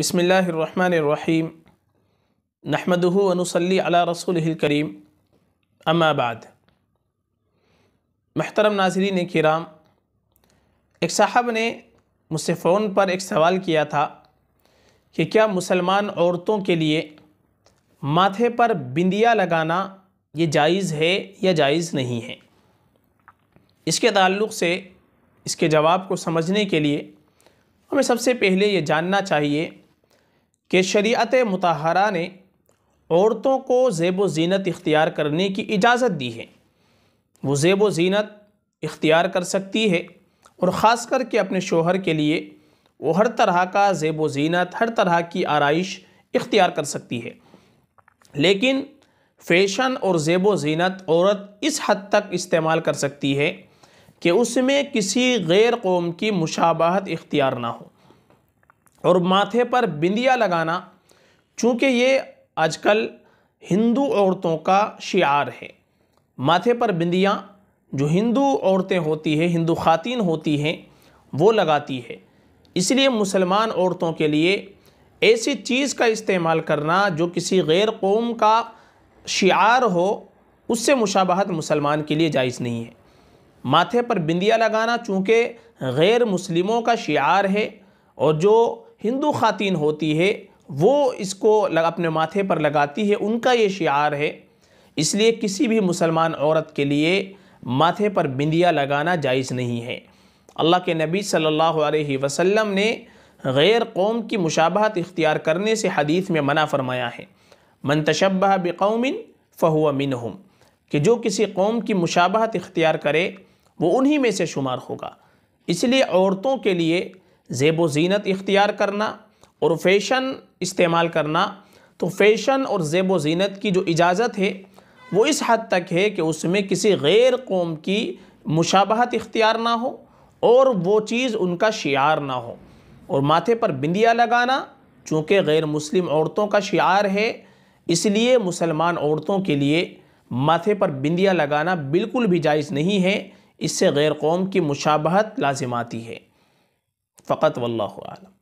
बसमीम नहमदनसली अला रसूल करीम अम्माबाद महतरम नाजरीन कराम एक साहब ने मुझसे फ़ोन पर एक सवाल किया था कि क्या मुसलमान औरतों के लिए माथे पर बिंदिया लगाना ये जायज़ है या जायज़ नहीं है इसके ताल्लुक़ से इसके जवाब को समझने के लिए हमें सबसे पहले ये जानना चाहिए कि शरीत मतहरा ने औरतों को जेब वीनत इख्तियार करने की इजाज़त दी है वो जेब वीनत इख्तियार कर सकती है और ख़ास करके अपने शोहर के लिए वो हर तरह का जेब व जीनत हर तरह की आरइश इख्तियार कर सकती है लेकिन फ़ैशन और जेब व औरत इस हद तक इस्तेमाल कर सकती है कि उसमें किसी गैर कौम की मुशाबहत इख्तियार ना हो और माथे पर बिंदिया लगाना चूँकि ये आजकल हिंदू औरतों का शियार है माथे पर बिंदियाँ जो हिंदू औरतें होती हैं हिंदू खातन होती हैं वो लगाती है इसलिए मुसलमान औरतों के लिए ऐसी चीज़ का इस्तेमाल करना जो किसी गैर कौम का शियार हो उससे मुशाबहत मुसलमान के लिए जायज़ नहीं है माथे पर बिंदिया लगाना चूँकि गैर मुसलमों का शियार है और जो हिंदू खातन होती है वो इसको लग, अपने माथे पर लगाती है उनका ये शार है इसलिए किसी भी मुसलमान औरत के लिए माथे पर बिंदिया लगाना जायज़ नहीं है अल्लाह के नबी सल्लल्लाहु अलैहि वसल्लम ने गैर कौम की मुशाबहत इख्तियार करने से हदीस में मना फरमाया है मन तशबह बकौमिन फ़हुआ मिन कि जो किसी कौम की मुशाबहत इख्तियार करे वो उन्हीं में से शुमार होगा इसलिए औरतों के लिए ज़ेब व ज़ीनत इख्तियार करना और फ़ैशन इस्तेमाल करना तो फ़ैशन और ज़ेब व ज़ीनत की जो इजाज़त है वो इस हद तक है कि उसमें किसी गैर कौम की मुशाबहत इख्तियार ना हो और वो चीज़ उनका शियार ना हो और माथे पर बिंदिया लगाना चूँकि गैर मुस्लिम औरतों का शियार है इसलिए मुसलमान औरतों के लिए माथे पर बिंदिया लगाना बिल्कुल भी जायज़ नहीं है इससे गैर कौम की मुशाबहत लाजिम आती है فقط والله أعلم